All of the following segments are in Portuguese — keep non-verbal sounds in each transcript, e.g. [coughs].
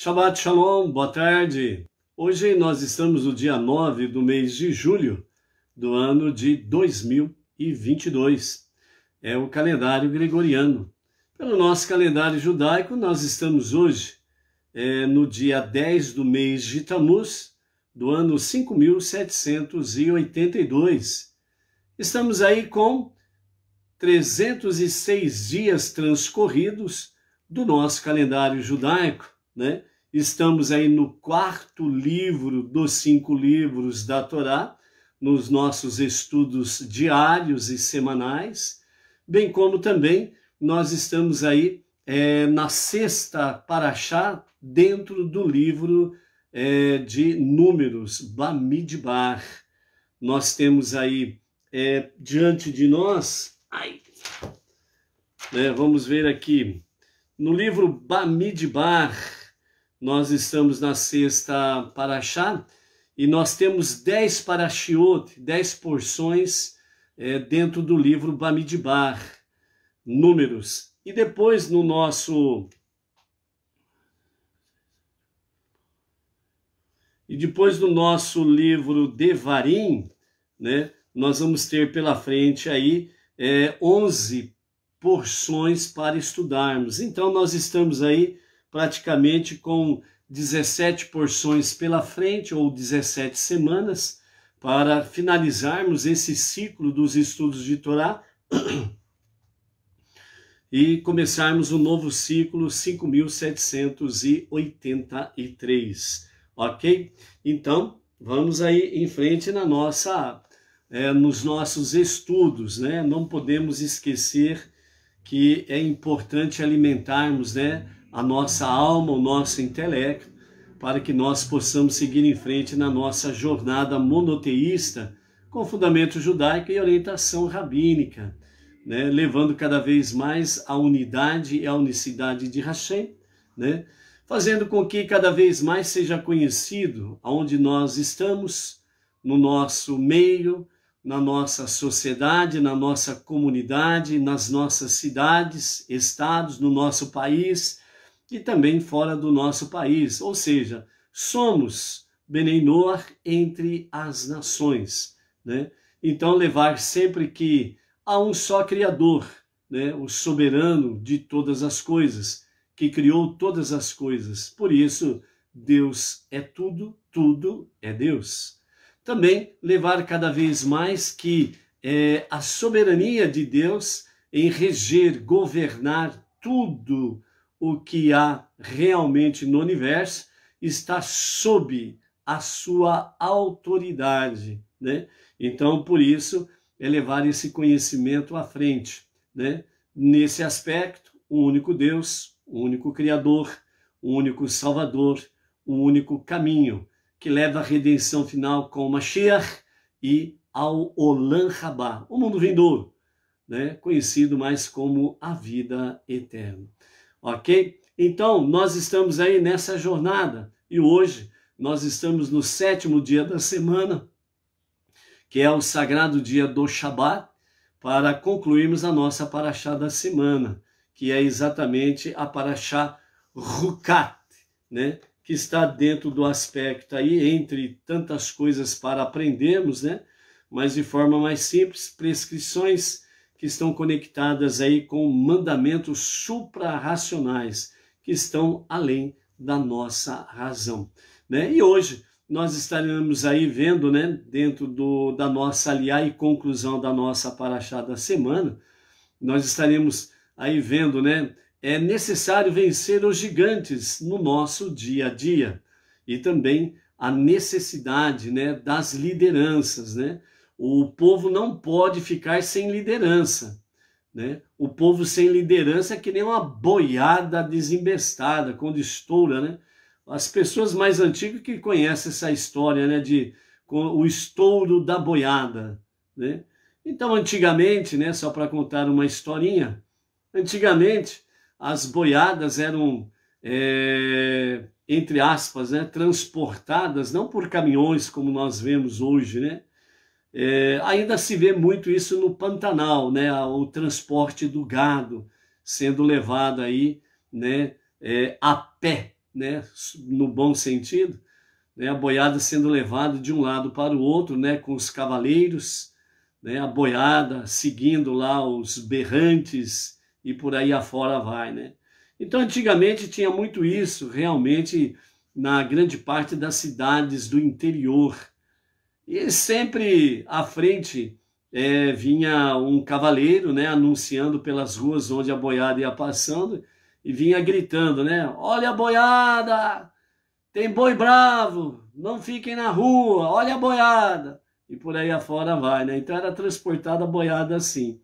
Shabbat Shalom, boa tarde. Hoje nós estamos no dia 9 do mês de julho do ano de 2022. É o calendário gregoriano. Pelo nosso calendário judaico, nós estamos hoje é, no dia 10 do mês de Tamuz do ano 5782. Estamos aí com 306 dias transcorridos do nosso calendário judaico né? Estamos aí no quarto livro dos cinco livros da Torá, nos nossos estudos diários e semanais, bem como também nós estamos aí é, na sexta paraxá dentro do livro é, de Números, Bamidbar. Nós temos aí é, diante de nós, ai, né, vamos ver aqui, no livro Bamidbar, nós estamos na sexta paraxá e nós temos dez paraxiot, dez porções é, dentro do livro Bamidbar, Números. E depois no nosso E depois do nosso livro Devarim, né, nós vamos ter pela frente aí é, eh, 11 porções para estudarmos. Então nós estamos aí praticamente com 17 porções pela frente, ou 17 semanas, para finalizarmos esse ciclo dos estudos de Torá [clears throat] e começarmos um novo ciclo 5783, ok? Então, vamos aí em frente na nossa, é, nos nossos estudos, né? Não podemos esquecer que é importante alimentarmos, né? a nossa alma, o nosso intelecto, para que nós possamos seguir em frente na nossa jornada monoteísta com fundamento judaico e orientação rabínica, né? levando cada vez mais a unidade e a unicidade de Hashem, né? fazendo com que cada vez mais seja conhecido aonde nós estamos, no nosso meio, na nossa sociedade, na nossa comunidade, nas nossas cidades, estados, no nosso país, e também fora do nosso país, ou seja, somos Beneinor entre as nações. Né? Então, levar sempre que há um só Criador, né? o soberano de todas as coisas, que criou todas as coisas. Por isso, Deus é tudo, tudo é Deus. Também levar cada vez mais que é, a soberania de Deus em reger, governar tudo o que há realmente no universo está sob a sua autoridade, né? Então, por isso, é levar esse conhecimento à frente, né? Nesse aspecto, um único Deus, um único Criador, um único Salvador, um único caminho que leva à redenção final com o Mashiach e ao Olam Rabá, o mundo vindouro, né? conhecido mais como a vida eterna ok? Então, nós estamos aí nessa jornada e hoje nós estamos no sétimo dia da semana, que é o sagrado dia do Shabat, para concluirmos a nossa paraxá da semana, que é exatamente a paraxá Rukat, né? que está dentro do aspecto aí, entre tantas coisas para aprendermos, né? mas de forma mais simples, prescrições que estão conectadas aí com mandamentos suprarracionais, que estão além da nossa razão. Né? E hoje nós estaremos aí vendo, né, dentro do, da nossa aliar e conclusão da nossa paraxá da semana, nós estaremos aí vendo, né, é necessário vencer os gigantes no nosso dia a dia e também a necessidade, né, das lideranças, né, o povo não pode ficar sem liderança. Né? O povo sem liderança é que nem uma boiada desembestada, quando estoura. Né? As pessoas mais antigas que conhecem essa história né, de o estouro da boiada. Né? Então, antigamente, né, só para contar uma historinha, antigamente as boiadas eram, é, entre aspas, né, transportadas não por caminhões como nós vemos hoje, né? É, ainda se vê muito isso no Pantanal, né? O transporte do gado sendo levado aí, né? É, a pé, né? No bom sentido, né? A boiada sendo levada de um lado para o outro, né? Com os cavaleiros, né? A boiada seguindo lá os berrantes e por aí afora vai, né? Então, antigamente tinha muito isso, realmente, na grande parte das cidades do interior, e sempre à frente é, vinha um cavaleiro, né, anunciando pelas ruas onde a boiada ia passando e vinha gritando, né, olha a boiada, tem boi bravo, não fiquem na rua, olha a boiada, e por aí afora vai, né, então era transportada a boiada assim.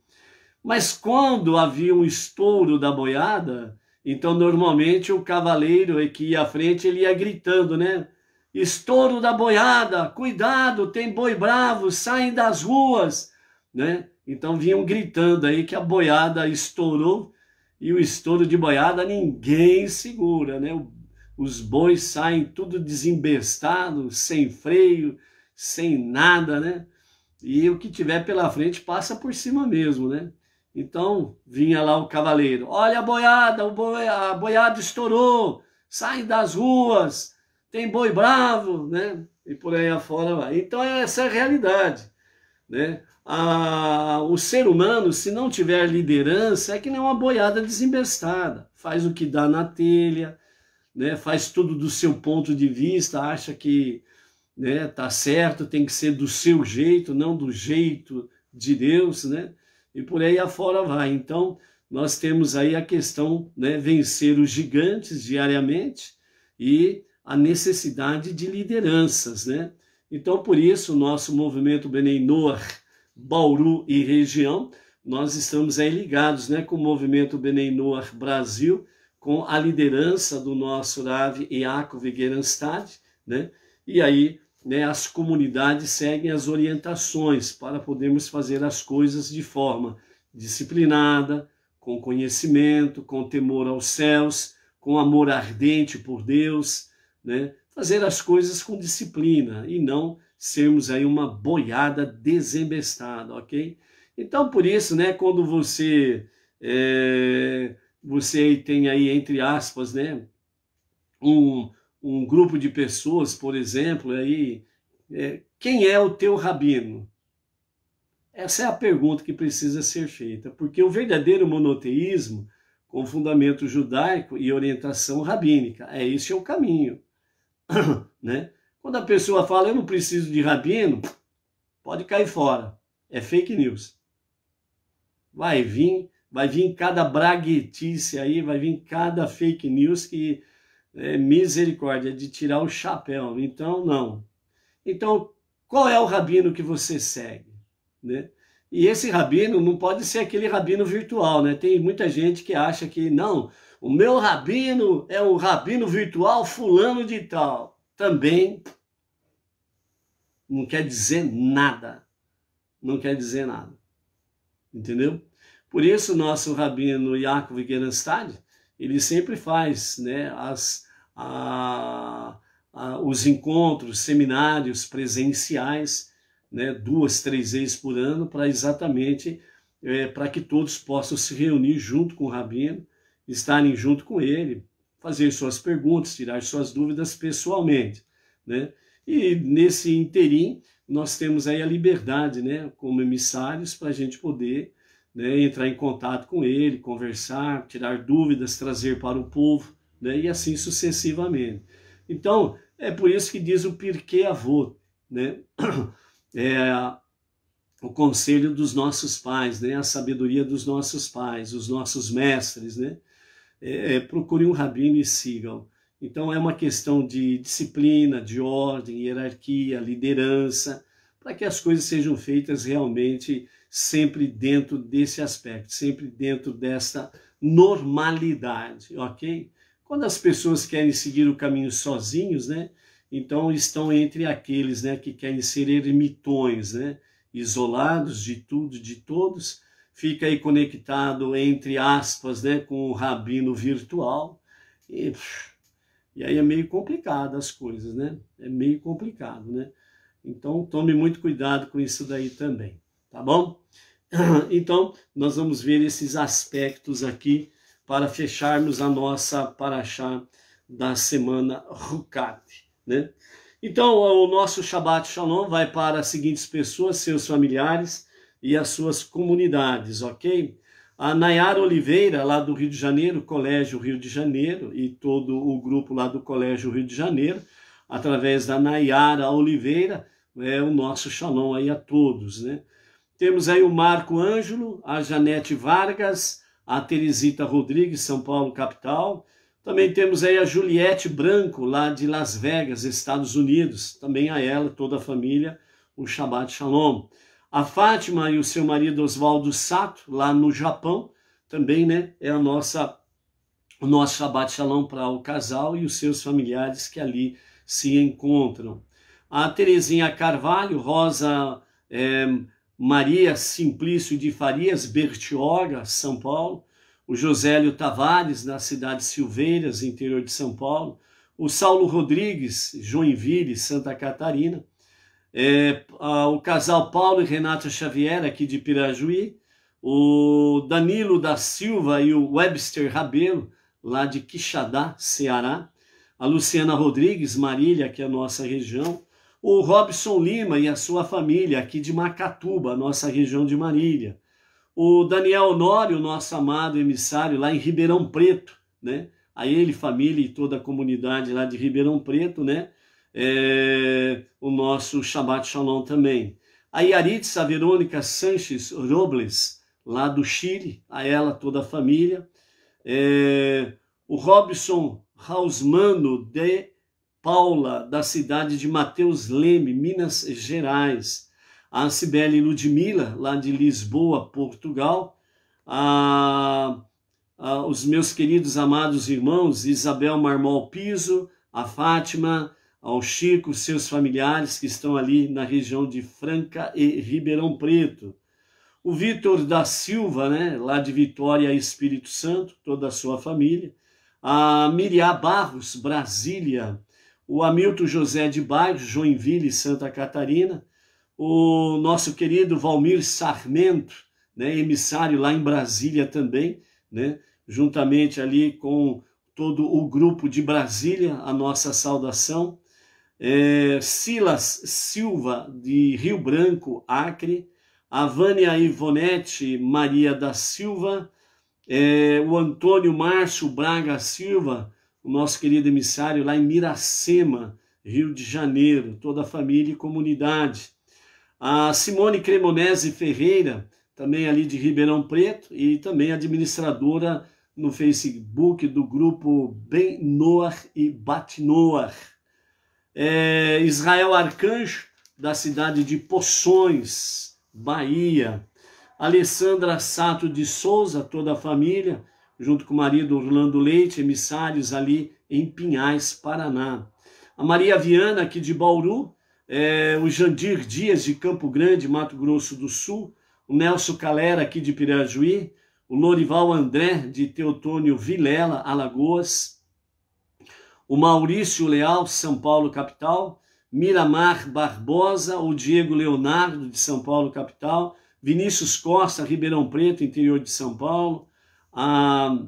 Mas quando havia um estouro da boiada, então normalmente o cavaleiro é que ia à frente, ele ia gritando, né, estouro da boiada, cuidado, tem boi bravo, saem das ruas, né? Então vinham gritando aí que a boiada estourou e o estouro de boiada ninguém segura, né? Os bois saem tudo desembestado, sem freio, sem nada, né? E o que tiver pela frente passa por cima mesmo, né? Então vinha lá o cavaleiro: olha a boiada, a boiada estourou, saem das ruas tem boi bravo, né? E por aí afora vai. Então é essa é a realidade, né? A, o ser humano, se não tiver liderança, é que nem uma boiada desembestada. Faz o que dá na telha, né? faz tudo do seu ponto de vista, acha que né, tá certo, tem que ser do seu jeito, não do jeito de Deus, né? E por aí afora vai. Então, nós temos aí a questão, né, vencer os gigantes diariamente e a necessidade de lideranças, né? Então, por isso, o nosso movimento Beneinor, Bauru e região, nós estamos aí ligados né, com o movimento Beneinor Brasil, com a liderança do nosso Rav Iaco Gerenstad, né? E aí né, as comunidades seguem as orientações para podermos fazer as coisas de forma disciplinada, com conhecimento, com temor aos céus, com amor ardente por Deus, né, fazer as coisas com disciplina e não sermos aí uma boiada desembestada, ok? Então, por isso, né, quando você é, você tem aí, entre aspas, né, um, um grupo de pessoas, por exemplo, aí, é, quem é o teu rabino? Essa é a pergunta que precisa ser feita, porque o verdadeiro monoteísmo, com fundamento judaico e orientação rabínica, é esse é o caminho. [coughs] né? Quando a pessoa fala, eu não preciso de rabino, pode cair fora. É fake news. Vai vir, vai vir cada braguetice aí, vai vir cada fake news que é misericórdia de tirar o chapéu. Então, não. Então, qual é o rabino que você segue? Né? E esse rabino não pode ser aquele rabino virtual, né? Tem muita gente que acha que não, o meu rabino é o rabino virtual fulano de tal. Também não quer dizer nada. Não quer dizer nada. Entendeu? Por isso nosso rabino Yakov Gerenstad, ele sempre faz, né, as a, a, os encontros, seminários presenciais né, duas, três vezes por ano, para exatamente é, para que todos possam se reunir junto com o Rabino, estarem junto com ele, fazer suas perguntas, tirar suas dúvidas pessoalmente. Né? E nesse interim, nós temos aí a liberdade, né, como emissários, para a gente poder né, entrar em contato com ele, conversar, tirar dúvidas, trazer para o povo, né, e assim sucessivamente. Então, é por isso que diz o Pirkei Avô, né? é, o conselho dos nossos pais, né? a sabedoria dos nossos pais, os nossos mestres. Né? É, é, procure um rabino e sigam. Então é uma questão de disciplina, de ordem, hierarquia, liderança, para que as coisas sejam feitas realmente sempre dentro desse aspecto, sempre dentro dessa normalidade, ok? Quando as pessoas querem seguir o caminho sozinhos, né? então estão entre aqueles né, que querem ser ermitões, né, isolados de tudo, de todos, fica aí conectado, entre aspas, né, com o rabino virtual, e, e aí é meio complicado as coisas, né? É meio complicado, né? Então tome muito cuidado com isso daí também, tá bom? [clears throat] Então, nós vamos ver esses aspectos aqui para fecharmos a nossa paraxá da semana Rukat. Né? Então, o nosso Shabbat Shalom vai para as seguintes pessoas, seus familiares e as suas comunidades, ok? A Nayara Oliveira, lá do Rio de Janeiro, Colégio Rio de Janeiro, e todo o grupo lá do Colégio Rio de Janeiro, através da Nayara Oliveira, é o nosso shalom aí a todos, né? Temos aí o Marco Ângelo, a Janete Vargas, a Teresita Rodrigues, São Paulo, capital, também temos aí a Juliette Branco, lá de Las Vegas, Estados Unidos. Também a ela, toda a família, um Shabbat Shalom. A Fátima e o seu marido Oswaldo Sato, lá no Japão, também né, é a nossa, o nosso Shabbat Shalom para o casal e os seus familiares que ali se encontram. A Terezinha Carvalho, Rosa é, Maria Simplício de Farias, Bertioga, São Paulo o Josélio Tavares, na cidade de Silveiras, interior de São Paulo, o Saulo Rodrigues, Joinville, Santa Catarina, é, o casal Paulo e Renata Xavier, aqui de Pirajuí, o Danilo da Silva e o Webster Rabelo, lá de Quixadá, Ceará, a Luciana Rodrigues, Marília, que é a nossa região, o Robson Lima e a sua família, aqui de Macatuba, nossa região de Marília, o Daniel Honório, nosso amado emissário lá em Ribeirão Preto, né? A ele, família e toda a comunidade lá de Ribeirão Preto, né? É, o nosso Shabbat Shalom também. A Yaritza Verônica Sanches Robles, lá do Chile, a ela, toda a família. É, o Robson Hausmano de Paula, da cidade de Mateus Leme, Minas Gerais a Cibele Ludmilla, lá de Lisboa, Portugal, a, a, os meus queridos amados irmãos, Isabel Marmol Piso, a Fátima, ao Chico, seus familiares que estão ali na região de Franca e Ribeirão Preto. O Vitor da Silva, né, lá de Vitória, Espírito Santo, toda a sua família. A Miriá Barros, Brasília. O Hamilton José de Bairro, Joinville, Santa Catarina o nosso querido Valmir Sarmento, né, emissário lá em Brasília também, né, juntamente ali com todo o grupo de Brasília, a nossa saudação. É, Silas Silva, de Rio Branco, Acre. A Vânia Ivonete Maria da Silva. É, o Antônio Márcio Braga Silva, o nosso querido emissário lá em Miracema, Rio de Janeiro. Toda a família e comunidade. A Simone Cremonese Ferreira, também ali de Ribeirão Preto e também administradora no Facebook do grupo Ben Noar e Bat Noar. É, Israel Arcanjo, da cidade de Poções, Bahia. Alessandra Sato de Souza, toda a família, junto com o marido Orlando Leite, emissários ali em Pinhais, Paraná. A Maria Viana, aqui de Bauru, é, o Jandir Dias de Campo Grande, Mato Grosso do Sul, o Nelson Calera aqui de Pirajuí, o Lorival André de Teotônio Vilela, Alagoas, o Maurício Leal, São Paulo capital, Miramar Barbosa, o Diego Leonardo de São Paulo capital, Vinícius Costa, Ribeirão Preto, interior de São Paulo, a,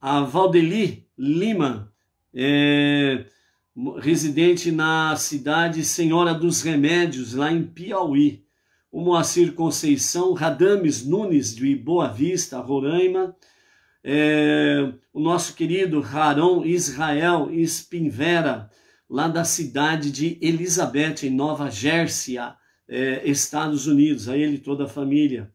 a Valdeli Lima, é, residente na cidade Senhora dos Remédios, lá em Piauí. O Moacir Conceição Radames Nunes, de Boa Vista, Roraima. É, o nosso querido Haron Israel Espinvera, lá da cidade de Elizabeth, em Nova Jersey, é, Estados Unidos, a ele toda a família.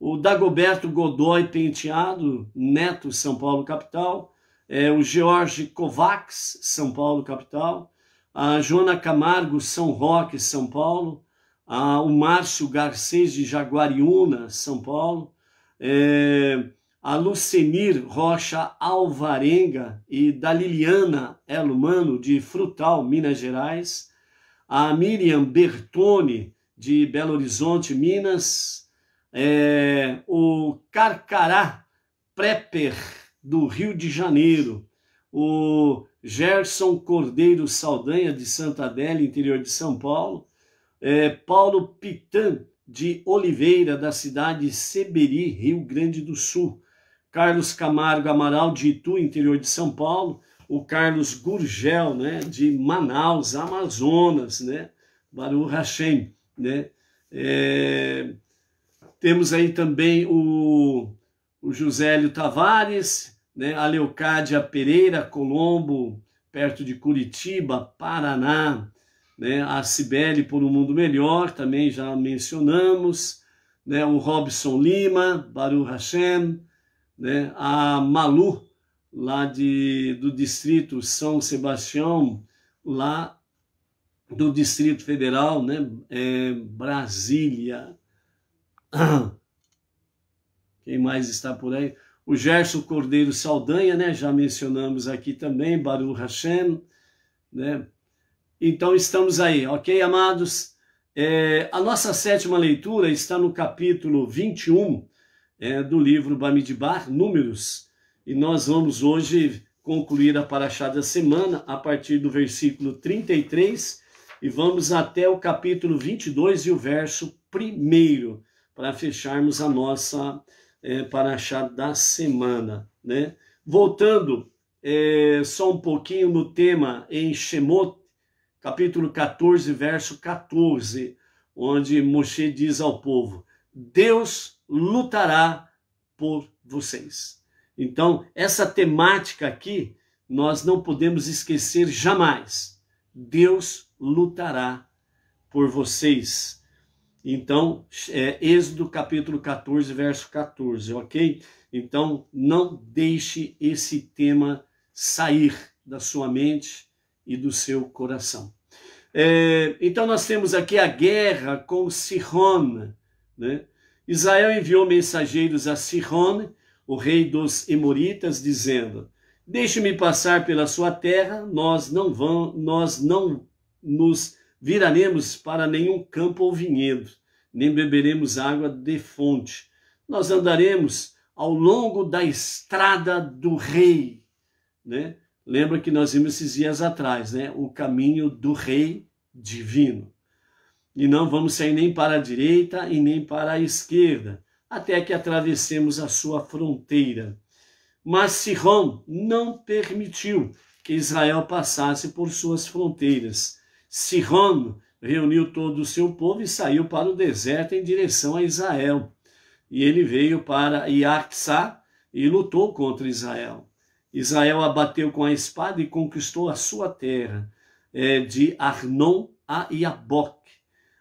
O Dagoberto Godoy Penteado, neto São Paulo capital é, o George Kovacs, São Paulo, capital, a Joana Camargo, São Roque, São Paulo, a, o Márcio Garcês de Jaguariúna, São Paulo, é, a Lucenir Rocha Alvarenga e da Liliana Elumano, de Frutal, Minas Gerais, a Miriam Bertone, de Belo Horizonte, Minas, é, o Carcará Prepper, do Rio de Janeiro, o Gerson Cordeiro Saldanha, de Santa Adélia, interior de São Paulo, é, Paulo Pitan de Oliveira, da cidade Seberi, Rio Grande do Sul, Carlos Camargo Amaral, de Itu, interior de São Paulo, o Carlos Gurgel, né, de Manaus, Amazonas, né, Baru Hashem, né, é, temos aí também o, o Josélio Tavares, né? a Leocádia Pereira Colombo, perto de Curitiba, Paraná, né? a Cibele por um Mundo Melhor, também já mencionamos, né? o Robson Lima, Baru Hashem, né? a Malu, lá de, do distrito São Sebastião, lá do Distrito Federal, né? É, Brasília. [clears throat] Quem mais está por aí? o Gerson Cordeiro Saldanha, né? já mencionamos aqui também, Baru Hashem. Né? Então estamos aí, ok, amados? É, a nossa sétima leitura está no capítulo 21 é, do livro Bamidbar, Números, e nós vamos hoje concluir a paraxá da semana a partir do versículo 33 e vamos até o capítulo 22 e o verso 1 para fecharmos a nossa é, para achar da semana. Né? Voltando é, só um pouquinho no tema em Shemot, capítulo 14, verso 14, onde Moshe diz ao povo: Deus lutará por vocês. Então, essa temática aqui, nós não podemos esquecer jamais. Deus lutará por vocês. Então, é, Êxodo capítulo 14, verso 14, ok? Então, não deixe esse tema sair da sua mente e do seu coração. É, então, nós temos aqui a guerra com Sihon, né? Israel enviou mensageiros a Sihon, o rei dos Emoritas, dizendo: Deixe-me passar pela sua terra, nós não vamos, nós não nos viraremos para nenhum campo ou vinhedo nem beberemos água de fonte. Nós andaremos ao longo da estrada do rei, né? Lembra que nós vimos esses dias atrás, né? O caminho do rei divino. E não vamos sair nem para a direita e nem para a esquerda, até que atravessemos a sua fronteira. Mas Sihon não permitiu que Israel passasse por suas fronteiras. Sihon reuniu todo o seu povo e saiu para o deserto em direção a Israel. E ele veio para Iaxá e lutou contra Israel. Israel abateu com a espada e conquistou a sua terra, é, de Arnon a Iaboque,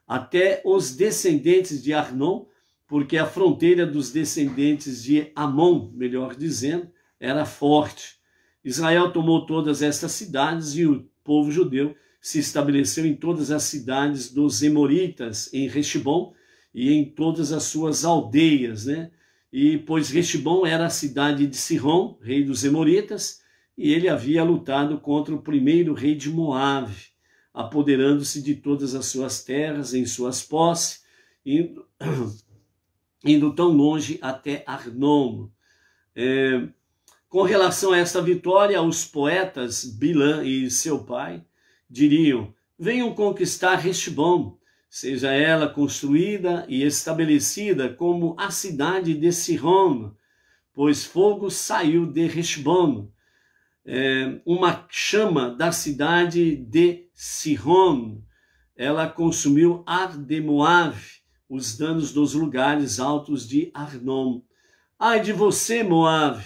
até os descendentes de Arnon, porque a fronteira dos descendentes de Amon, melhor dizendo, era forte. Israel tomou todas estas cidades e o povo judeu se estabeleceu em todas as cidades dos Emoritas, em Reshibon, e em todas as suas aldeias, né? E pois Reshibon era a cidade de Sihon, rei dos Emoritas, e ele havia lutado contra o primeiro rei de Moabe, apoderando-se de todas as suas terras em suas posse, indo, [clears throat] indo tão longe até Arnom. É, com relação a esta vitória, os poetas Bilã e seu pai diriam: venham conquistar Reshbom, seja ela construída e estabelecida como a cidade de Sihon, pois fogo saiu de Reshbom, é, uma chama da cidade de Sihon. Ela consumiu Ardemoav, os danos dos lugares altos de Arnon. Ai de você, Moav!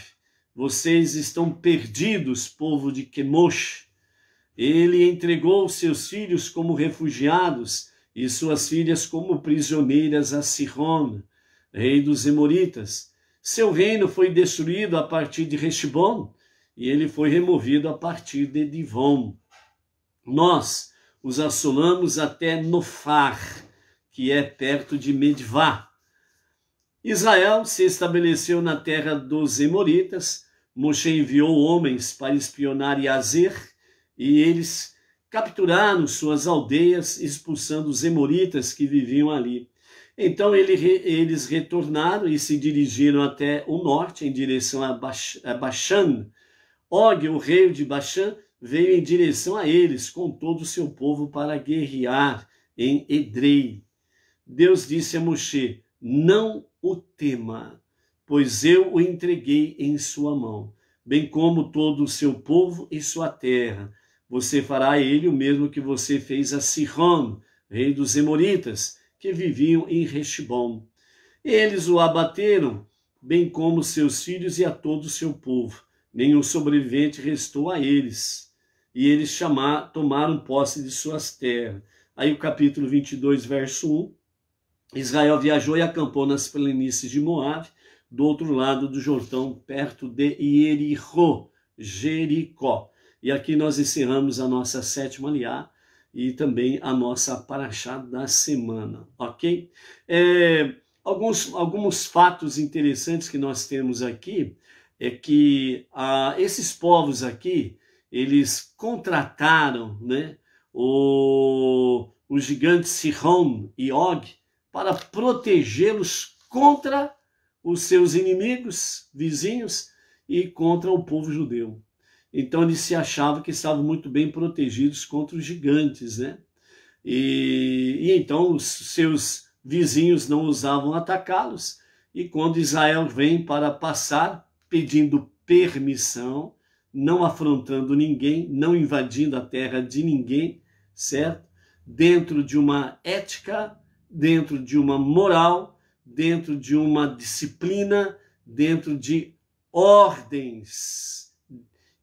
Vocês estão perdidos, povo de Quemosh ele entregou seus filhos como refugiados e suas filhas como prisioneiras a Sihon, rei dos Emoritas. Seu reino foi destruído a partir de Reshibon e ele foi removido a partir de Divon. Nós os assolamos até Nofar, que é perto de Medvá. Israel se estabeleceu na terra dos Emoritas. Moshe enviou homens para espionar Yazer, e eles capturaram suas aldeias, expulsando os emoritas que viviam ali. Então ele, eles retornaram e se dirigiram até o norte, em direção a, Bash, a Bashan. Og, o rei de Bashan, veio em direção a eles, com todo o seu povo, para guerrear em Edrei. Deus disse a Moshe: Não o tema, pois eu o entreguei em sua mão, bem como todo o seu povo e sua terra. Você fará a ele o mesmo que você fez a Sihon, rei dos Emoritas, que viviam em Reshbom. Eles o abateram, bem como seus filhos e a todo o seu povo. Nenhum sobrevivente restou a eles. E eles chamar, tomaram posse de suas terras. Aí o capítulo 22, verso 1. Israel viajou e acampou nas planícies de Moab, do outro lado do Jordão, perto de Jericó. Jericó. E aqui nós encerramos a nossa sétima liá e também a nossa paraxá da semana, ok? É, alguns, alguns fatos interessantes que nós temos aqui é que ah, esses povos aqui, eles contrataram né, o, o gigante Sihon e Og para protegê-los contra os seus inimigos, vizinhos, e contra o povo judeu. Então eles se achavam que estavam muito bem protegidos contra os gigantes, né? E, e então os seus vizinhos não ousavam atacá-los. E quando Israel vem para passar, pedindo permissão, não afrontando ninguém, não invadindo a terra de ninguém, certo? Dentro de uma ética, dentro de uma moral, dentro de uma disciplina, dentro de ordens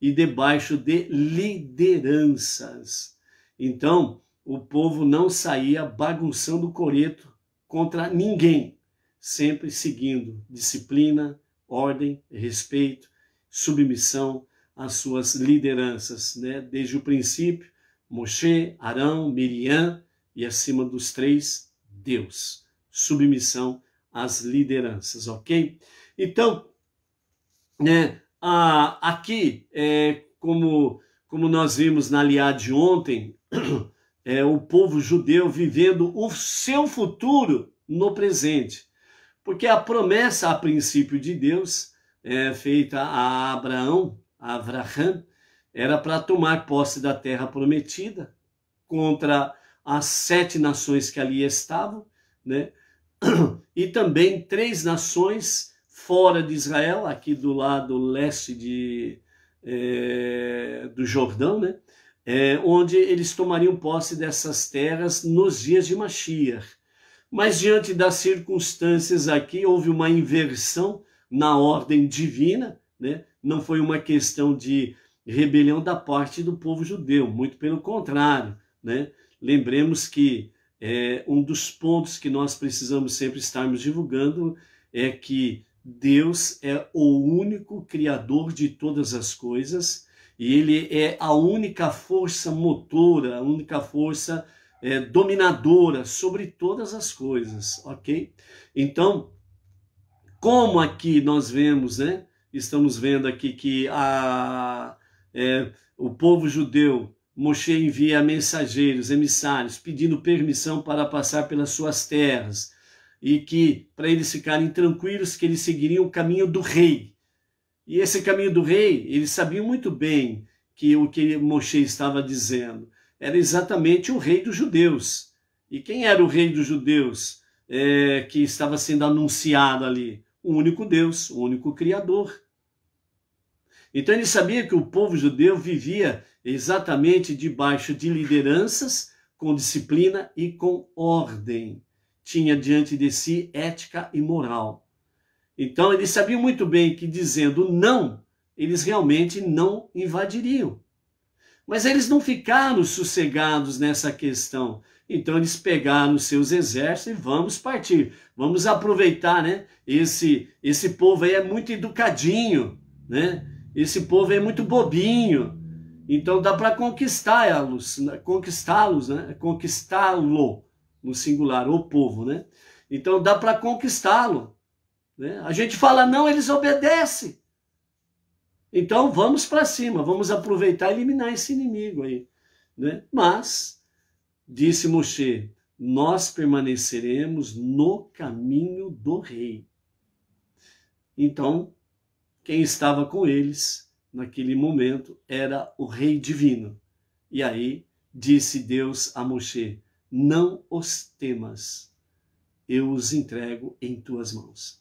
e debaixo de lideranças. Então, o povo não saía bagunçando o coreto contra ninguém, sempre seguindo disciplina, ordem, respeito, submissão às suas lideranças, né? Desde o princípio, Moshe, Arão, Miriam e acima dos três, Deus. Submissão às lideranças, ok? Então, né, ah, aqui, é, como, como nós vimos na Aliada de ontem, [clears throat] é, o povo judeu vivendo o seu futuro no presente. Porque a promessa a princípio de Deus, é, feita a Abraão, a era para tomar posse da terra prometida contra as sete nações que ali estavam, né? [clears throat] e também três nações fora de Israel, aqui do lado leste de, é, do Jordão, né? É, onde eles tomariam posse dessas terras nos dias de Mashiach. Mas diante das circunstâncias aqui, houve uma inversão na ordem divina, né? não foi uma questão de rebelião da parte do povo judeu, muito pelo contrário. Né? Lembremos que é, um dos pontos que nós precisamos sempre estarmos divulgando é que Deus é o único criador de todas as coisas e ele é a única força motora, a única força é, dominadora sobre todas as coisas, ok? Então, como aqui nós vemos, né? Estamos vendo aqui que a, é, o povo judeu, Moshe envia mensageiros, emissários, pedindo permissão para passar pelas suas terras e que para eles ficarem tranquilos que eles seguiriam o caminho do rei. E esse caminho do rei, eles sabiam muito bem que o que Moshe estava dizendo era exatamente o rei dos judeus. E quem era o rei dos judeus é, que estava sendo anunciado ali? O único Deus, o único Criador. Então ele sabia que o povo judeu vivia exatamente debaixo de lideranças com disciplina e com ordem tinha diante de si ética e moral. Então eles sabiam muito bem que dizendo não, eles realmente não invadiriam. Mas eles não ficaram sossegados nessa questão. Então eles pegaram seus exércitos e vamos partir. Vamos aproveitar, né? Esse esse povo aí é muito educadinho, né? Esse povo é muito bobinho. Então dá para conquistá-los, conquistá-los, né? Conquistá-lo no singular, o povo, né? Então dá para conquistá-lo. Né? A gente fala, não, eles obedecem. Então vamos para cima, vamos aproveitar e eliminar esse inimigo aí. Né? Mas, disse Moshe, nós permaneceremos no caminho do rei. Então, quem estava com eles naquele momento era o rei divino. E aí disse Deus a Moshe: não os temas, eu os entrego em tuas mãos.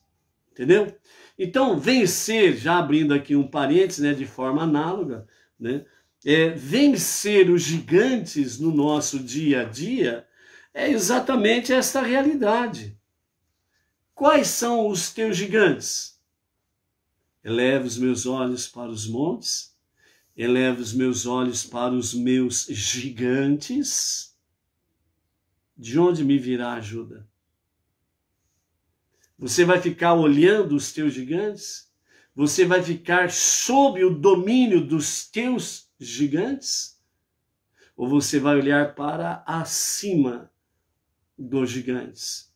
Entendeu? Então, vencer, já abrindo aqui um parênteses, né, de forma análoga, né, é, vencer os gigantes no nosso dia a dia é exatamente esta realidade. Quais são os teus gigantes? Eleva os meus olhos para os montes, eleva os meus olhos para os meus gigantes de onde me virá ajuda? Você vai ficar olhando os teus gigantes? Você vai ficar sob o domínio dos teus gigantes? Ou você vai olhar para acima dos gigantes?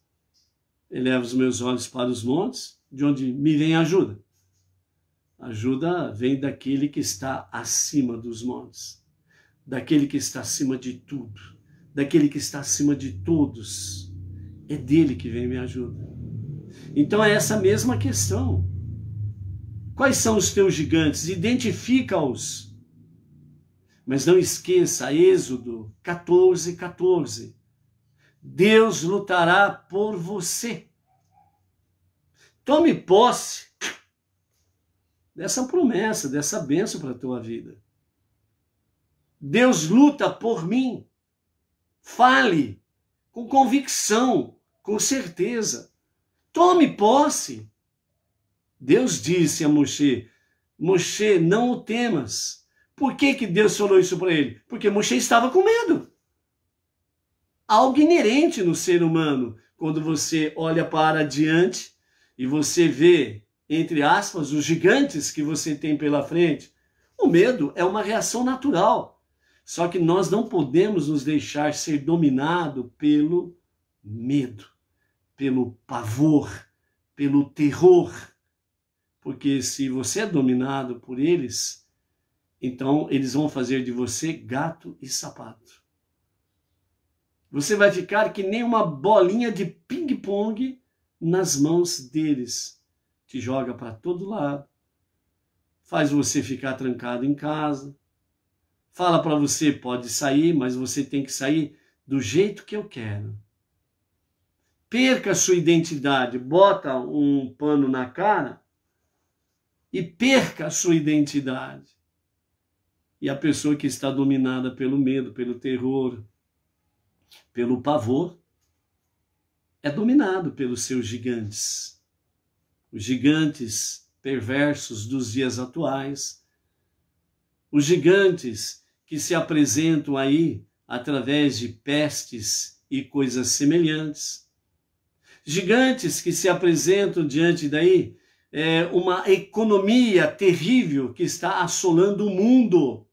Eleva os meus olhos para os montes, de onde me vem ajuda. Ajuda vem daquele que está acima dos montes, daquele que está acima de tudo daquele que está acima de todos. É dele que vem me ajuda. Então é essa mesma questão. Quais são os teus gigantes? Identifica-os. Mas não esqueça, Êxodo 14, 14. Deus lutará por você. Tome posse dessa promessa, dessa bênção para a tua vida. Deus luta por mim. Fale com convicção, com certeza. Tome posse. Deus disse a Moshe: Moshe, não o temas. Por que, que Deus falou isso para ele? Porque Moshe estava com medo. Algo inerente no ser humano, quando você olha para diante e você vê, entre aspas, os gigantes que você tem pela frente, o medo é uma reação natural. Só que nós não podemos nos deixar ser dominado pelo medo, pelo pavor, pelo terror. Porque se você é dominado por eles, então eles vão fazer de você gato e sapato. Você vai ficar que nem uma bolinha de ping-pong nas mãos deles. Te joga para todo lado, faz você ficar trancado em casa, fala para você: pode sair, mas você tem que sair do jeito que eu quero. Perca a sua identidade, bota um pano na cara e perca a sua identidade. E a pessoa que está dominada pelo medo, pelo terror, pelo pavor, é dominado pelos seus gigantes. Os gigantes perversos dos dias atuais, os gigantes que se apresentam aí através de pestes e coisas semelhantes. Gigantes que se apresentam diante daí é, uma economia terrível que está assolando o mundo.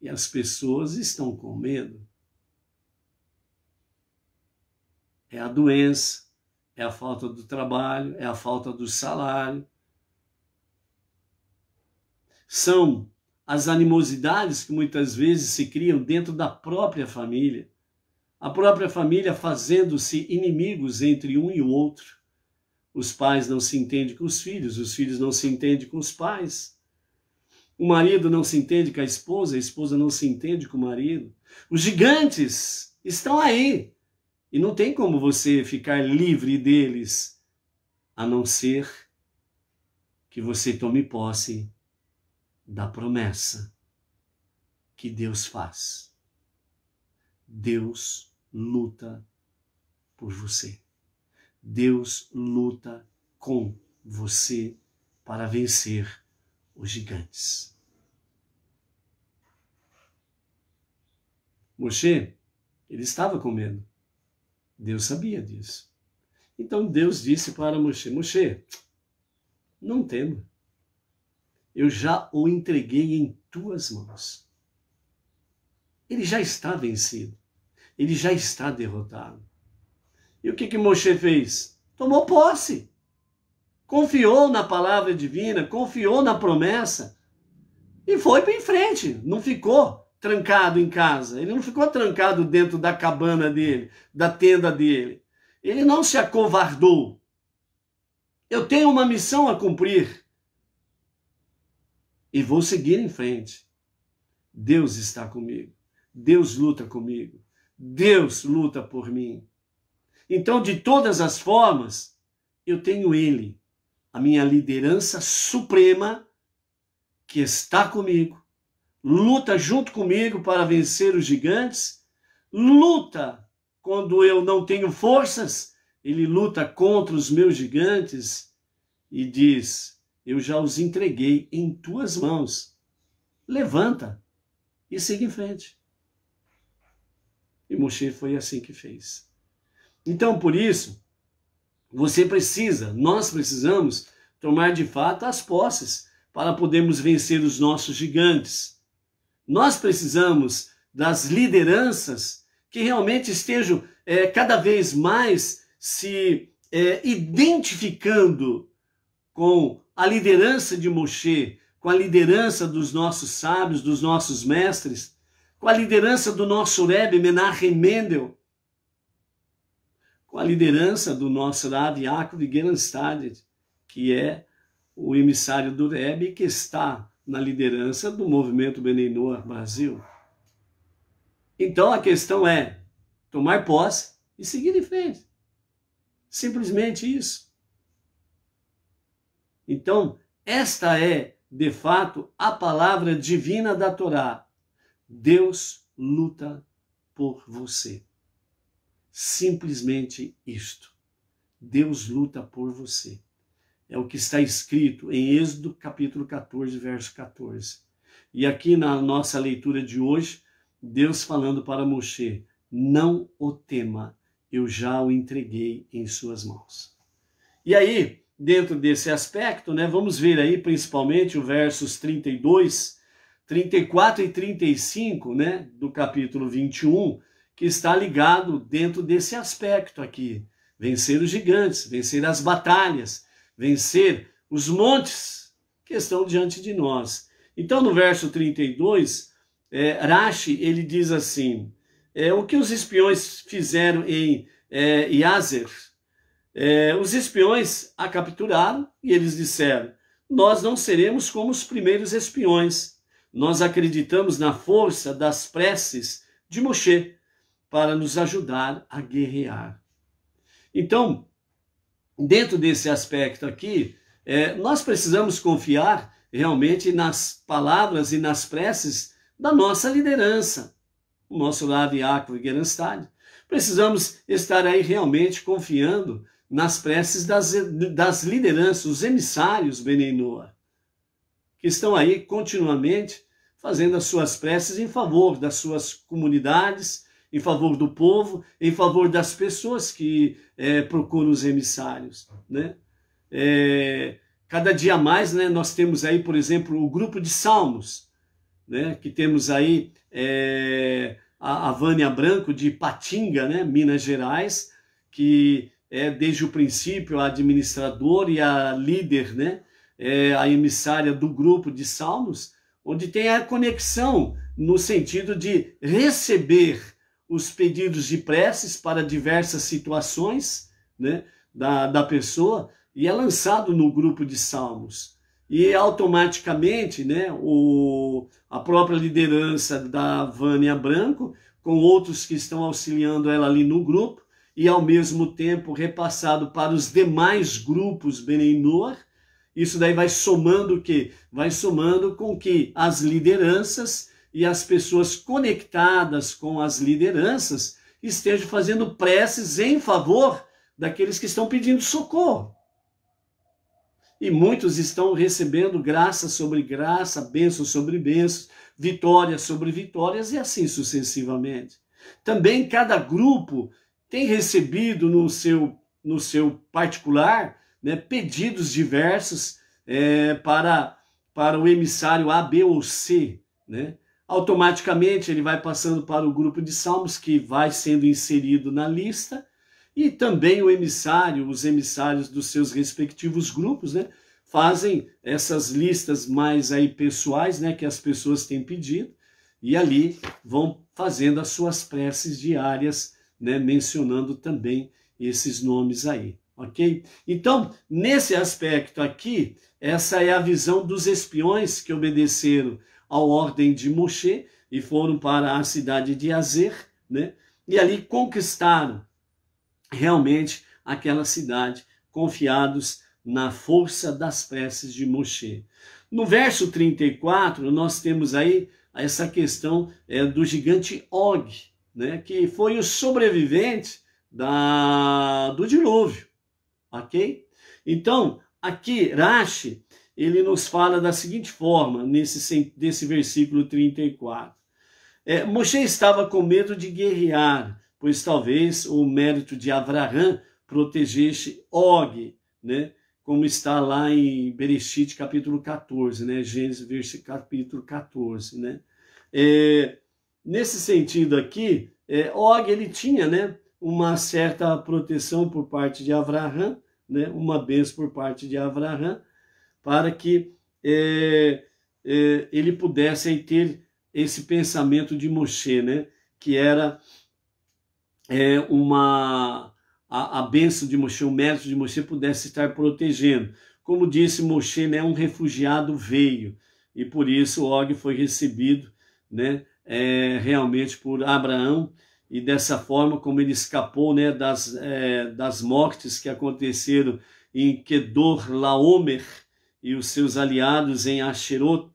E as pessoas estão com medo. É a doença, é a falta do trabalho, é a falta do salário, são as animosidades que muitas vezes se criam dentro da própria família. A própria família fazendo-se inimigos entre um e o outro. Os pais não se entendem com os filhos, os filhos não se entendem com os pais. O marido não se entende com a esposa, a esposa não se entende com o marido. Os gigantes estão aí. E não tem como você ficar livre deles, a não ser que você tome posse da promessa que Deus faz. Deus luta por você. Deus luta com você para vencer os gigantes. Moshe, ele estava com medo. Deus sabia disso. Então Deus disse para Moshe: Moshe, não tema eu já o entreguei em tuas mãos. Ele já está vencido. Ele já está derrotado. E o que que Moshe fez? Tomou posse. Confiou na palavra divina, confiou na promessa e foi para em frente. Não ficou trancado em casa. Ele não ficou trancado dentro da cabana dele, da tenda dele. Ele não se acovardou. Eu tenho uma missão a cumprir e vou seguir em frente. Deus está comigo. Deus luta comigo. Deus luta por mim. Então, de todas as formas, eu tenho Ele, a minha liderança suprema, que está comigo, luta junto comigo para vencer os gigantes, luta quando eu não tenho forças, Ele luta contra os meus gigantes e diz: eu já os entreguei em tuas mãos. Levanta e siga em frente. E Moshe foi assim que fez. Então, por isso, você precisa, nós precisamos tomar de fato as posses para podermos vencer os nossos gigantes. Nós precisamos das lideranças que realmente estejam é, cada vez mais se é, identificando com a liderança de Moshe, com a liderança dos nossos sábios, dos nossos mestres, com a liderança do nosso Rebbe Menachem Mendel, com a liderança do nosso Rav Yaakov Gerenstadt, que é o emissário do Rebbe que está na liderança do movimento Beninoa Brasil. Então a questão é tomar posse e seguir em frente. Simplesmente isso. Então, esta é, de fato, a palavra divina da Torá. Deus luta por você. Simplesmente isto. Deus luta por você. É o que está escrito em Êxodo capítulo 14, verso 14. E aqui na nossa leitura de hoje, Deus falando para Moshe: Não o tema, eu já o entreguei em suas mãos. E aí, dentro desse aspecto, né, vamos ver aí principalmente o versos 32, 34 e 35, né, do capítulo 21, que está ligado dentro desse aspecto aqui. Vencer os gigantes, vencer as batalhas, vencer os montes que estão diante de nós. Então, no verso 32, é, Rashi ele diz assim: é, O que os espiões fizeram em é, Yazer, é, os espiões a capturaram e eles disseram: Nós não seremos como os primeiros espiões. Nós acreditamos na força das preces de Moshe para nos ajudar a guerrear. Então, dentro desse aspecto aqui, é, nós precisamos confiar realmente nas palavras e nas preces da nossa liderança, o nosso lado Iaco Gerenstein. Precisamos estar aí realmente confiando nas preces das, das lideranças, os emissários Benenoa, que estão aí continuamente fazendo as suas preces em favor das suas comunidades, em favor do povo, em favor das pessoas que é, procuram os emissários. Né? É, cada dia mais né, nós temos aí, por exemplo, o grupo de salmos, né, que temos aí é, a, a Vânia Branco de Patinga, né, Minas Gerais, que é, desde o princípio, a administradora e a líder, né? É, a emissária do grupo de salmos, onde tem a conexão no sentido de receber os pedidos de preces para diversas situações né, da, da pessoa e é lançado no grupo de salmos. E automaticamente né, o, a própria liderança da Vânia Branco, com outros que estão auxiliando ela ali no grupo, e ao mesmo tempo repassado para os demais grupos Beneinor. Isso daí vai somando o quê? Vai somando com que as lideranças e as pessoas conectadas com as lideranças estejam fazendo preces em favor daqueles que estão pedindo socorro. E muitos estão recebendo graça sobre graça, bênção sobre bênçãos, vitórias sobre vitórias e assim sucessivamente. Também cada grupo tem recebido no seu, no seu particular né, pedidos diversos é, para, para o emissário A, B ou C. Né? Automaticamente ele vai passando para o grupo de salmos que vai sendo inserido na lista e também o emissário, os emissários dos seus respectivos grupos, né, fazem essas listas mais aí pessoais, né, que as pessoas têm pedido e ali vão fazendo as suas preces diárias né, mencionando também esses nomes aí, ok? Então, nesse aspecto aqui, essa é a visão dos espiões que obedeceram à ordem de Moshe e foram para a cidade de Azer, né? E ali conquistaram realmente aquela cidade, confiados na força das preces de Moshe. No verso 34, nós temos aí essa questão é, do gigante Og, né, que foi o sobrevivente da, do dilúvio, ok? Então, aqui Rashi, ele nos fala da seguinte forma, nesse, nesse versículo 34. É, Moshe estava com medo de guerrear, pois talvez o mérito de Avraham protegesse Og, né? como está lá em Bereshit capítulo 14, né? Gênesis capítulo 14. Né? É, Nesse sentido aqui, é, Og ele tinha né, uma certa proteção por parte de Avraham, né, uma benção por parte de Avraham, para que é, é, ele pudesse ter esse pensamento de Moshe, né, que era é, uma a, a benção de Moshe, o mérito de Moshe pudesse estar protegendo. Como disse Moshe, né, um refugiado veio, e por isso Og foi recebido né, é, realmente por Abraão e dessa forma como ele escapou né, das, é, das mortes que aconteceram em Kedor Laomer e os seus aliados em Asherot,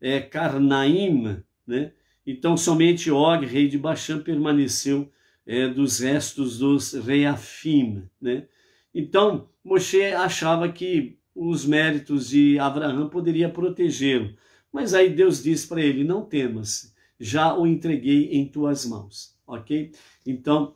é, Carnaim. Né? Então somente Og, rei de Baixã, permaneceu é, dos restos dos Reafim. Né? Então Moshe achava que os méritos de Abraão poderia protegê-lo. Mas aí Deus diz para ele, não temas, já o entreguei em tuas mãos, ok? Então,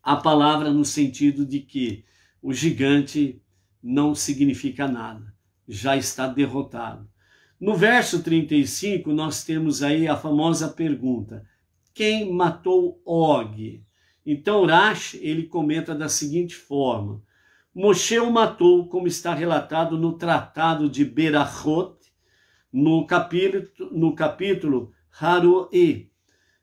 a palavra no sentido de que o gigante não significa nada, já está derrotado. No verso 35, nós temos aí a famosa pergunta: quem matou Og? Então Rash ele comenta da seguinte forma: Moshe o matou, como está relatado no tratado de Berachot, no capítulo, no capítulo Haroe.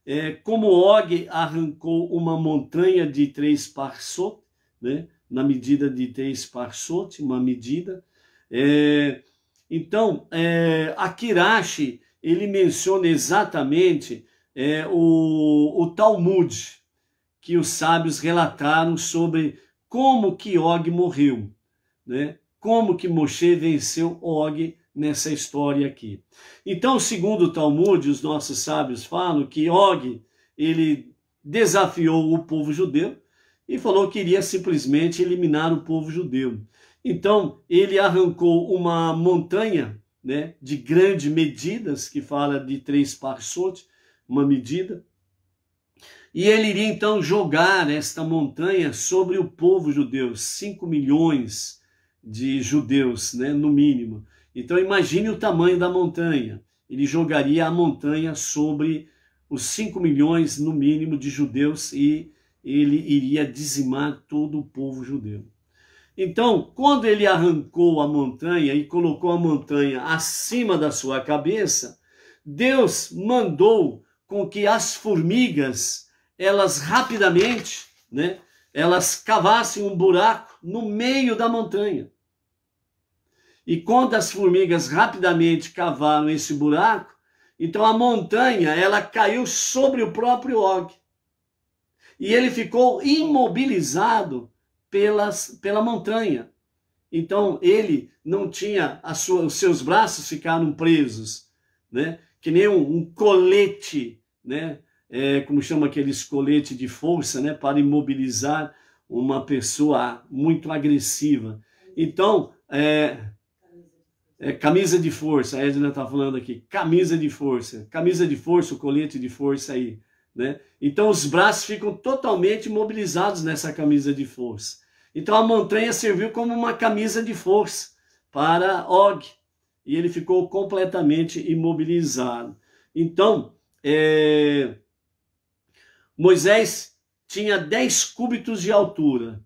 É, como Og arrancou uma montanha de três parsot, né? na medida de três parsot, uma medida. É, então, é, Akirashi, ele menciona exatamente é, o, o Talmud, que os sábios relataram sobre como que Og morreu, né? como que Moshe venceu Og nessa história aqui. Então, segundo o Talmud, os nossos sábios falam que Og, ele desafiou o povo judeu e falou que iria simplesmente eliminar o povo judeu. Então, ele arrancou uma montanha né, de grandes medidas, que fala de três parsotes, uma medida, e ele iria então jogar esta montanha sobre o povo judeu, 5 milhões de judeus, né, no mínimo. Então imagine o tamanho da montanha. Ele jogaria a montanha sobre os 5 milhões, no mínimo, de judeus e ele iria dizimar todo o povo judeu. Então, quando ele arrancou a montanha e colocou a montanha acima da sua cabeça, Deus mandou com que as formigas, elas rapidamente, né, elas cavassem um buraco no meio da montanha. E quando as formigas rapidamente cavaram esse buraco, então a montanha ela caiu sobre o próprio Og. E ele ficou imobilizado pelas, pela montanha. Então ele não tinha sua, os seus braços ficaram presos, né? Que nem um, um colete, né? É, como chama aqueles colete de força, né? Para imobilizar uma pessoa muito agressiva. Então é, é, camisa de força, a Edna está falando aqui, camisa de força, camisa de força, o colete de força aí, né? Então os braços ficam totalmente mobilizados nessa camisa de força. Então a montanha serviu como uma camisa de força para Og, e ele ficou completamente imobilizado. Então, é... Moisés tinha 10 cúbitos de altura,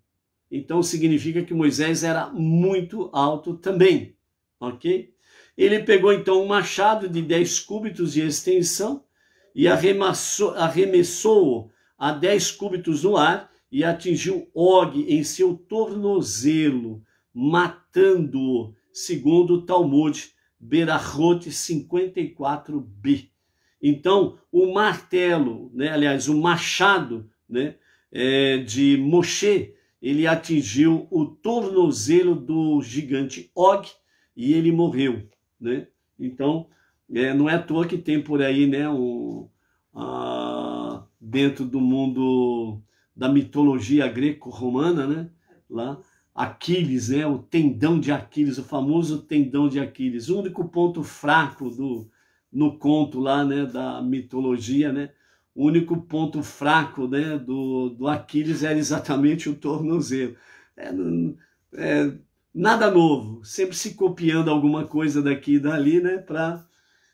então significa que Moisés era muito alto também ok? Ele pegou então um machado de 10 cúbitos de extensão e arremessou-o a 10 cúbitos no ar e atingiu Og em seu tornozelo, matando-o, segundo o Talmud, Berachot 54b. Então, o martelo, né, aliás, o machado né, é, de Moshe, ele atingiu o tornozelo do gigante Og, e ele morreu, né? Então, é, não é à toa que tem por aí, né, a, dentro do mundo da mitologia greco-romana, né, lá, Aquiles, né, o tendão de Aquiles, o famoso tendão de Aquiles, o único ponto fraco do, no conto lá, né, da mitologia, né, o único ponto fraco, né, do, do Aquiles era exatamente o tornozelo. É, é nada novo, sempre se copiando alguma coisa daqui e dali, né, para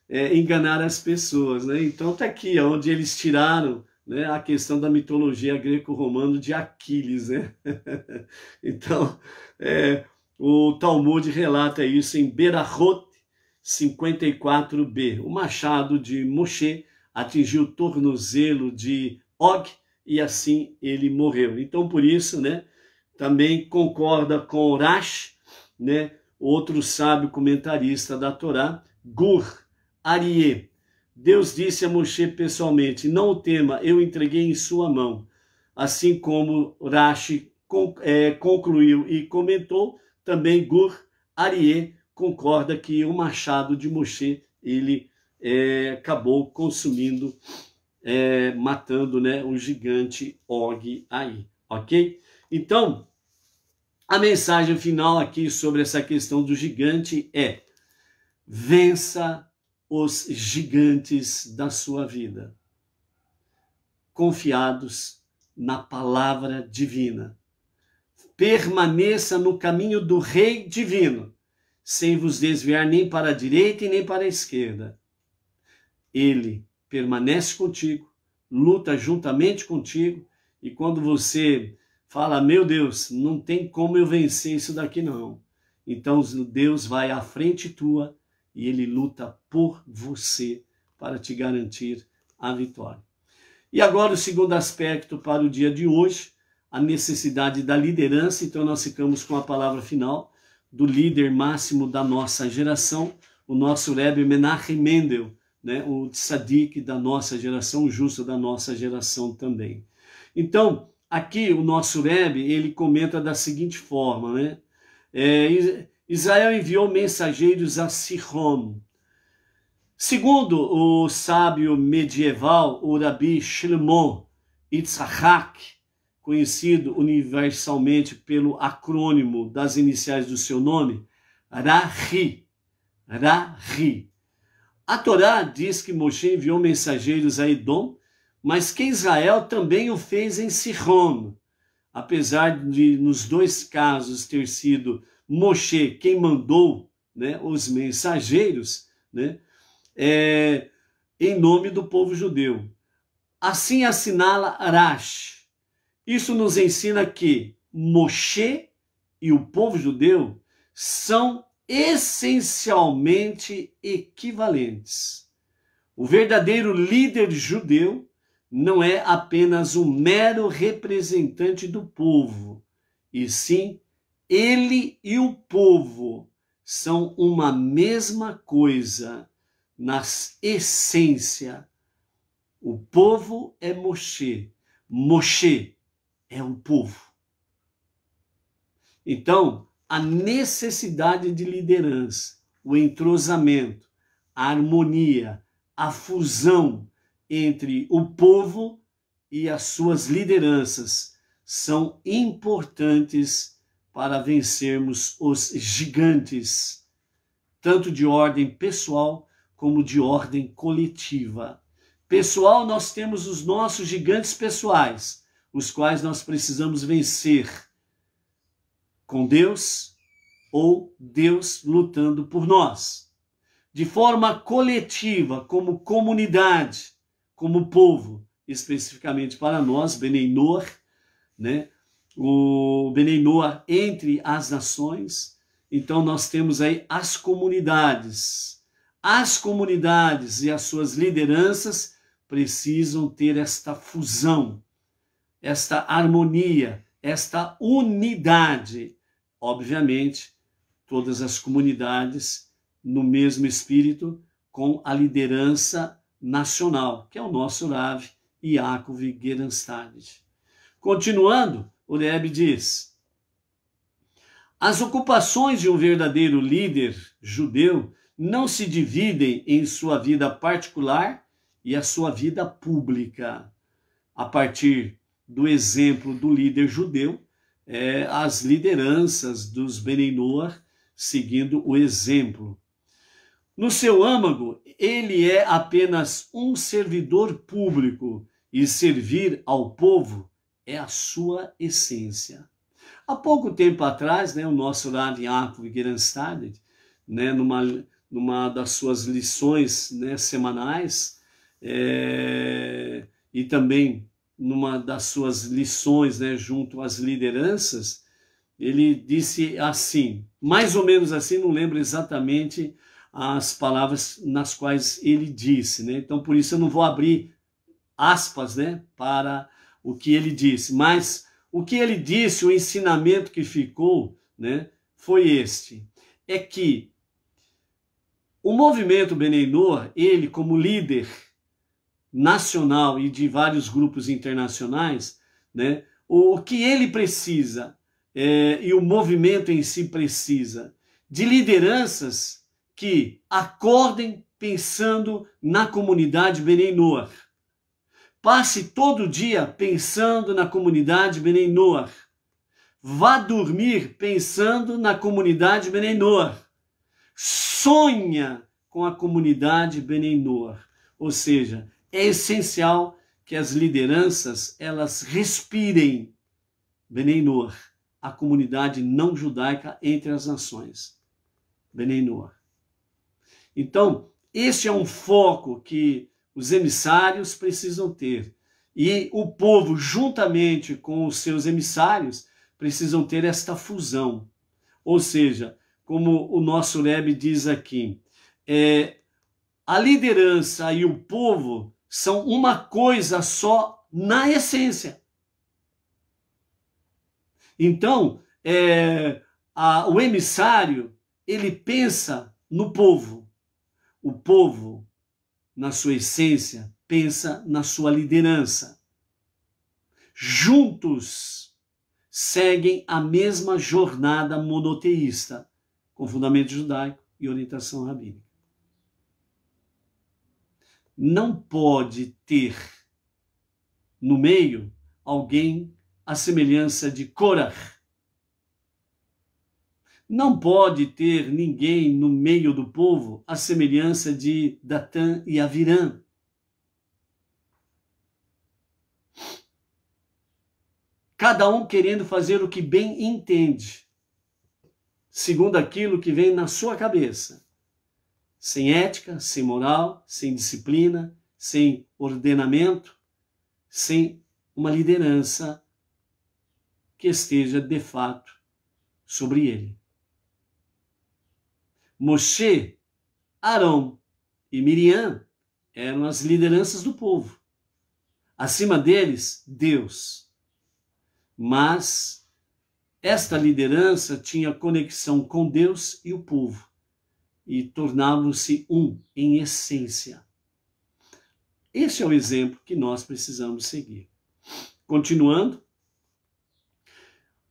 é, enganar as pessoas, né? Então tá aqui, onde eles tiraram né, a questão da mitologia greco-romana de Aquiles, né? [laughs] então, é, o Talmud relata isso em Berahot 54b. O machado de Moshe atingiu o tornozelo de Og e assim ele morreu. Então, por isso, né? também concorda com Rash, né? outro sábio comentarista da Torá, Gur Arie. Deus disse a Moshe pessoalmente: Não tema, eu entreguei em sua mão. Assim como Rashi é, concluiu e comentou, também Gur Arie concorda que o machado de Moshe ele é, acabou consumindo, é, matando né, o gigante Og aí, ok? Então, a mensagem final aqui sobre essa questão do gigante é: vença os gigantes da sua vida, confiados na palavra divina. Permaneça no caminho do Rei Divino, sem vos desviar nem para a direita e nem para a esquerda. Ele permanece contigo, luta juntamente contigo, e quando você fala: Meu Deus, não tem como eu vencer isso daqui não. Então Deus vai à frente tua e ele luta por você para te garantir a vitória. E agora o segundo aspecto para o dia de hoje, a necessidade da liderança. Então nós ficamos com a palavra final do líder máximo da nossa geração, o nosso Rebbe Menachem Mendel, né? o tzadik da nossa geração, o justo da nossa geração também. Então, Aqui o nosso Rebbe, ele comenta da seguinte forma, né? É, Israel enviou mensageiros a Sihom. Segundo o sábio medieval, o Rabi Shimon Itzhak, conhecido universalmente pelo acrônimo das iniciais do seu nome, Rahi. Rahi. A Torá diz que Moshe enviou mensageiros a Edom, mas que Israel também o fez em Sihon. Apesar de, nos dois casos, ter sido Moshe quem mandou né, os mensageiros, né, é, em nome do povo judeu. Assim assinala Arash. Isso nos ensina que Moshe e o povo judeu são essencialmente equivalentes. O verdadeiro líder judeu não é apenas um mero representante do povo, e sim ele e o povo são uma mesma coisa na essência. O povo é Moshe, Moshe é o povo. Então, a necessidade de liderança, o entrosamento, a harmonia, a fusão entre o povo e as suas lideranças são importantes para vencermos os gigantes, tanto de ordem pessoal como de ordem coletiva. Pessoal, nós temos os nossos gigantes pessoais, os quais nós precisamos vencer com Deus ou Deus lutando por nós. De forma coletiva, como comunidade, como povo, especificamente para nós, Beneinor, né? o Beneinor entre as nações. Então nós temos aí as comunidades. As comunidades e as suas lideranças precisam ter esta fusão, esta harmonia, esta unidade. Obviamente, todas as comunidades no mesmo espírito, com a liderança nacional, que é o nosso Rav Yaakov Gerenstadt. Continuando, o Rebbe diz: As ocupações de um verdadeiro líder judeu não se dividem em sua vida particular e a sua vida pública. A partir do exemplo do líder judeu, é, as lideranças dos noah seguindo o exemplo no seu âmago, ele é apenas um servidor público e servir ao povo é a sua essência. Há pouco tempo atrás, né, o nosso Rav Yaakov Gerenstadt, né, numa, numa das suas lições né, semanais, é, e também numa das suas lições né, junto às lideranças, ele disse assim, mais ou menos assim, não lembro exatamente as palavras nas quais ele disse, né? Então por isso eu não vou abrir aspas, né, para o que ele disse, mas o que ele disse, o ensinamento que ficou, né, foi este: é que o movimento Beneinor, ele como líder nacional e de vários grupos internacionais, né, o que ele precisa é, e o movimento em si precisa de lideranças que acordem pensando na comunidade beneinor. Passe todo dia pensando na comunidade beneinor. Vá dormir pensando na comunidade beneinor. Sonha com a comunidade beneinor. Ou seja, é essencial que as lideranças elas respirem beneinor, a comunidade não judaica entre as nações. beneinor. Então, este é um foco que os emissários precisam ter. E o povo, juntamente com os seus emissários, precisam ter esta fusão. Ou seja, como o nosso Rebbe diz aqui, é, a liderança e o povo são uma coisa só na essência. Então, é, a, o emissário, ele pensa no povo. O povo, na sua essência, pensa na sua liderança. Juntos seguem a mesma jornada monoteísta, com fundamento judaico e orientação rabínica. Não pode ter no meio alguém à semelhança de Korah, não pode ter ninguém no meio do povo a semelhança de Datã e Avirã. Cada um querendo fazer o que bem entende, segundo aquilo que vem na sua cabeça. Sem ética, sem moral, sem disciplina, sem ordenamento, sem uma liderança que esteja de fato sobre ele. Moshe, Arão e Miriam eram as lideranças do povo. Acima deles, Deus. Mas esta liderança tinha conexão com Deus e o povo e tornavam-se um em essência. Esse é o exemplo que nós precisamos seguir. Continuando,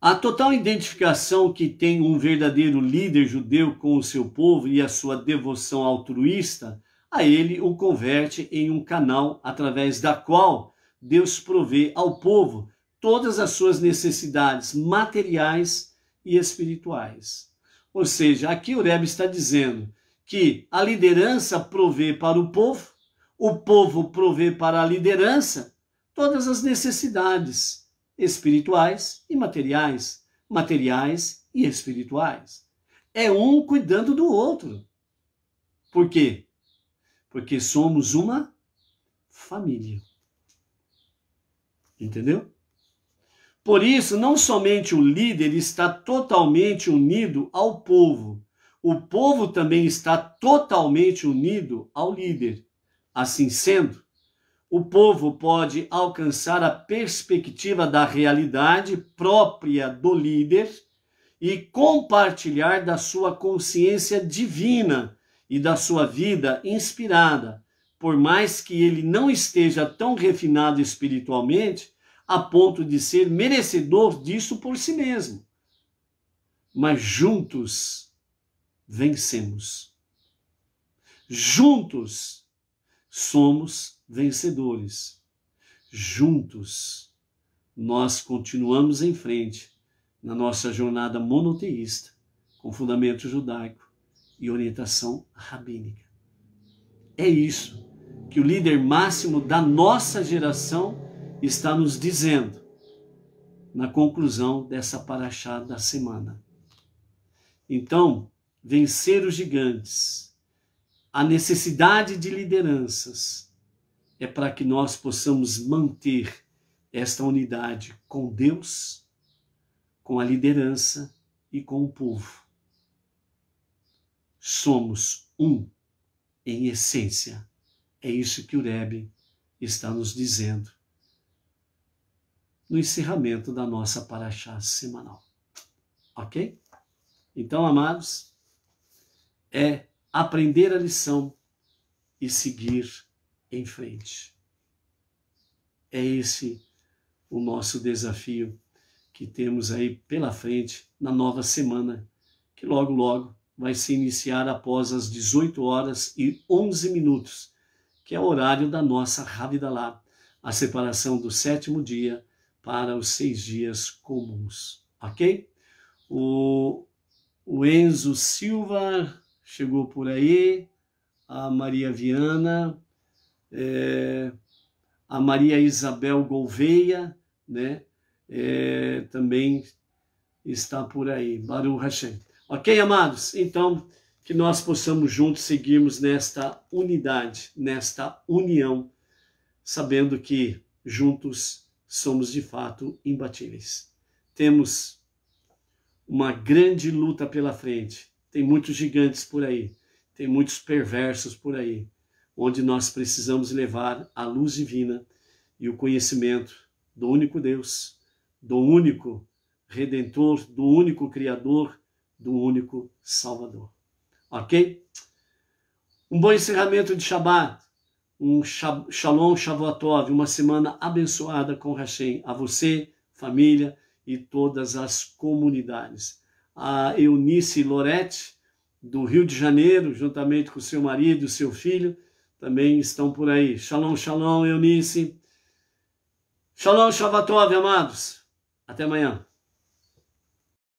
a total identificação que tem um verdadeiro líder judeu com o seu povo e a sua devoção altruísta, a ele o converte em um canal através da qual Deus provê ao povo todas as suas necessidades materiais e espirituais. Ou seja, aqui o Rebbe está dizendo que a liderança provê para o povo, o povo provê para a liderança todas as necessidades espirituais e materiais, materiais e espirituais. É um cuidando do outro. Por quê? Porque somos uma família. Entendeu? Por isso, não somente o líder está totalmente unido ao povo, o povo também está totalmente unido ao líder. Assim sendo, o povo pode alcançar a perspectiva da realidade própria do líder e compartilhar da sua consciência divina e da sua vida inspirada, por mais que ele não esteja tão refinado espiritualmente a ponto de ser merecedor disso por si mesmo. Mas juntos vencemos. Juntos somos vencedores. Juntos, nós continuamos em frente na nossa jornada monoteísta, com fundamento judaico e orientação rabínica. É isso que o líder máximo da nossa geração está nos dizendo na conclusão dessa paraxá da semana. Então, vencer os gigantes, a necessidade de lideranças, é para que nós possamos manter esta unidade com Deus, com a liderança e com o povo. Somos um em essência. É isso que o Rebbe está nos dizendo no encerramento da nossa paraxá semanal. Ok? Então, amados, é aprender a lição e seguir em frente. É esse o nosso desafio que temos aí pela frente na nova semana, que logo, logo vai se iniciar após as 18 horas e 11 minutos, que é o horário da nossa lá a separação do sétimo dia para os seis dias comuns, ok? O, o Enzo Silva chegou por aí, a Maria Viana, é, a Maria Isabel Gouveia, né? É, também está por aí. Baru Hashem. Ok, amados? Então, que nós possamos juntos seguirmos nesta unidade, nesta união, sabendo que juntos somos de fato imbatíveis. Temos uma grande luta pela frente. Tem muitos gigantes por aí, tem muitos perversos por aí, onde nós precisamos levar a luz divina e o conhecimento do único Deus, do único Redentor, do único Criador, do único Salvador. Ok? Um bom encerramento de Shabat, um Shalom Shavuotov, uma semana abençoada com Hashem, a você, família e todas as comunidades. A Eunice Lorete, do Rio de Janeiro, juntamente com seu marido e seu filho, também estão por aí. Shalom, shalom, Eunice. Shalom, Shavatov, amados. Até amanhã.